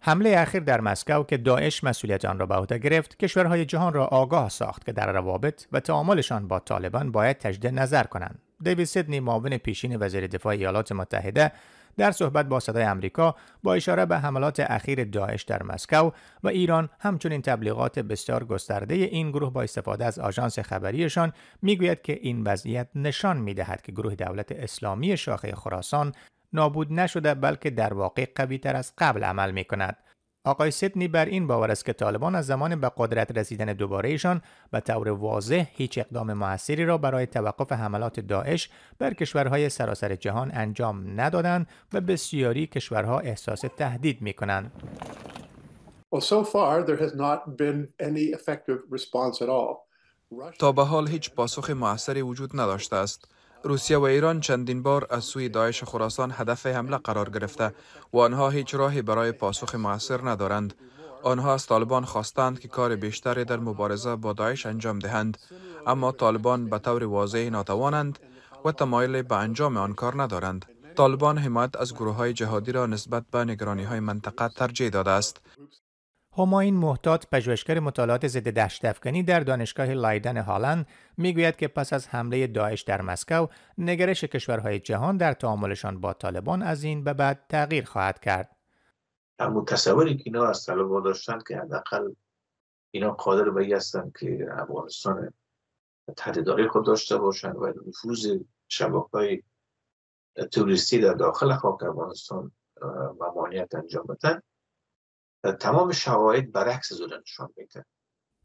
حمله اخیر در مسکو که داعش مسئولیت آن را به عهده گرفت کشورهای جهان را آگاه ساخت که در روابط و تعاملشان با طالبان باید تجدید نظر کنند دیوید سیدنی معاون پیشین وزیر دفاع ایالات متحده در صحبت با صدای امریکا با اشاره به حملات اخیر داعش در مسکو و ایران همچنین تبلیغات بسیار گسترده این گروه با استفاده از آژانس خبریشان میگوید که این وضعیت نشان میدهد که گروه دولت اسلامی شاخه خراسان نابود نشده بلکه در واقع قوی تر از قبل عمل می کند. آقای سیدنی بر این باور است که طالبان از زمان به قدرت رسیدن دوبارهشان به طور واضح هیچ اقدام موثری را برای توقف حملات داعش بر کشورهای سراسر جهان انجام ندادند و بسیاری کشورها احساس تهدید می کنند. تا به حال هیچ پاسخ موثری وجود نداشته است. روسیه و ایران چندین بار از سوی داعش خراسان هدف حمله قرار گرفته و آنها هیچ راهی برای پاسخ موثر ندارند. آنها از طالبان خواستند که کار بیشتری در مبارزه با داعش انجام دهند اما طالبان به طور واضح ناتوانند و تمایل به انجام آن کار ندارند طالبان حمایت از گروه های جهادی را نسبت به نگرانی های منطقه ترجیح داده است هماین محتاط پژوهشگر مطالعات ضد دشتافکنی در دانشگاه لایدن هالند میگوید که پس از حمله داعش در مسکو نگرش کشورهای جهان در تعاملشان با طالبان از این به بعد تغییر خواهد کرد اما تصوری که اینا از طالبان داشتن که حداقل اینا قادر به هستن که افغانستان تحت خود داشته باشند و نفوذ شبکه‌های توریستی در داخل خاک افغانستان ممانعت انجام بدن تمام شواهد برعکس نشان میده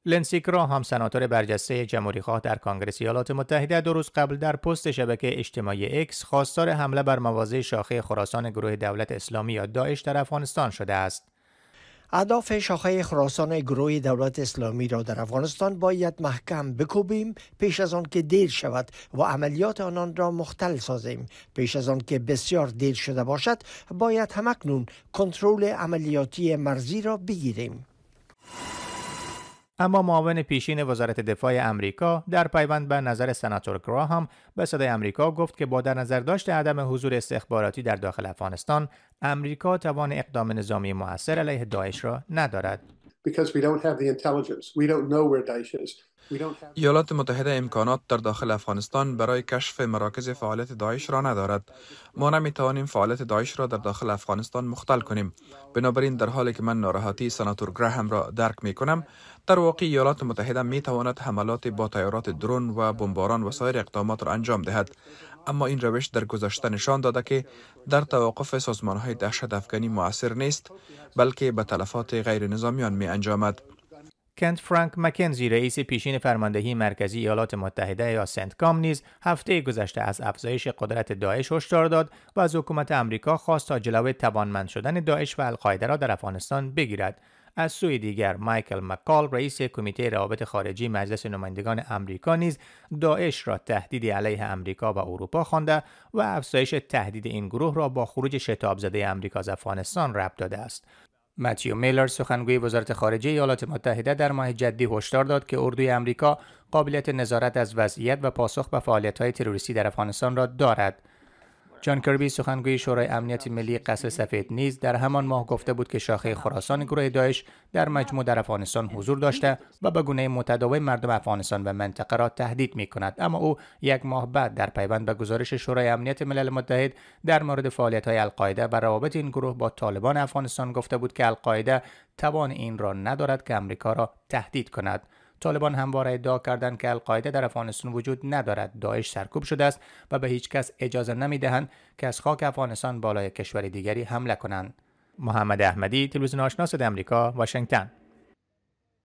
لنسی کرا هم سناتور برجسته جمهوری خواه در کانگرس ایالات متحده دو روز قبل در پست شبکه اجتماعی اکس خواستار حمله بر مواضع شاخه خراسان گروه دولت اسلامی یا داعش در افغانستان شده است. اهداف شاخه خراسان گروه دولت اسلامی را در افغانستان باید محکم بکوبیم پیش از آن که دیر شود و عملیات آنان را مختل سازیم پیش از آن که بسیار دیر شده باشد باید همکنون کنترل عملیاتی مرزی را بگیریم اما معاون پیشین وزارت دفاع امریکا در پیوند به نظر سناتور گراهام به صدای امریکا گفت که با در نظر داشت عدم حضور استخباراتی در داخل افغانستان امریکا توان اقدام نظامی موثر علیه داعش را ندارد ایالات متحده امکانات در داخل افغانستان برای کشف مراکز فعالیت داعش را ندارد. ما نمی توانیم فعالیت داعش را در داخل افغانستان مختل کنیم. بنابراین در حالی که من ناراحتی سناتور گراهم را درک می کنم، در واقع ایالات متحده می تواند حملات با تیارات درون و بمباران و سایر اقدامات را انجام دهد. اما این روش در گذشته نشان داده که در توقف سازمان های دهشت افغانی موثر نیست بلکه به تلفات غیر نظامیان می انجامد. کنت فرانک مکنزی رئیس پیشین فرماندهی مرکزی ایالات متحده یا سنت کام نیز هفته گذشته از افزایش قدرت داعش هشدار داد و از حکومت امریکا خواست تا جلو توانمند شدن داعش و القاعده را در افغانستان بگیرد از سوی دیگر مایکل مکال رئیس کمیته روابط خارجی مجلس نمایندگان امریکا نیز داعش را تهدیدی علیه امریکا و اروپا خوانده و افزایش تهدید این گروه را با خروج شتاب زده امریکا از افغانستان ربط داده است متیو میلر سخنگوی وزارت خارجه ایالات متحده در ماه جدی هشدار داد که اردوی امریکا قابلیت نظارت از وضعیت و پاسخ به فعالیت‌های تروریستی در افغانستان را دارد جان کربی سخنگوی شورای امنیت ملی قصر سفید نیز در همان ماه گفته بود که شاخه خراسان گروه داعش در مجموع در افغانستان حضور داشته و به گونه متداوم مردم افغانستان و منطقه را تهدید می کند اما او یک ماه بعد در پیوند به گزارش شورای امنیت ملل متحد در مورد فعالیت های القاعده و روابط این گروه با طالبان افغانستان گفته بود که القاعده توان این را ندارد که امریکا را تهدید کند طالبان همواره ادعا کردند که القاعده در افغانستان وجود ندارد داعش سرکوب شده است و به هیچ کس اجازه نمیدهند که از خاک افغانستان بالای کشور دیگری حمله کنند محمد احمدی تلویزیون آشنا آمریکا واشنگتن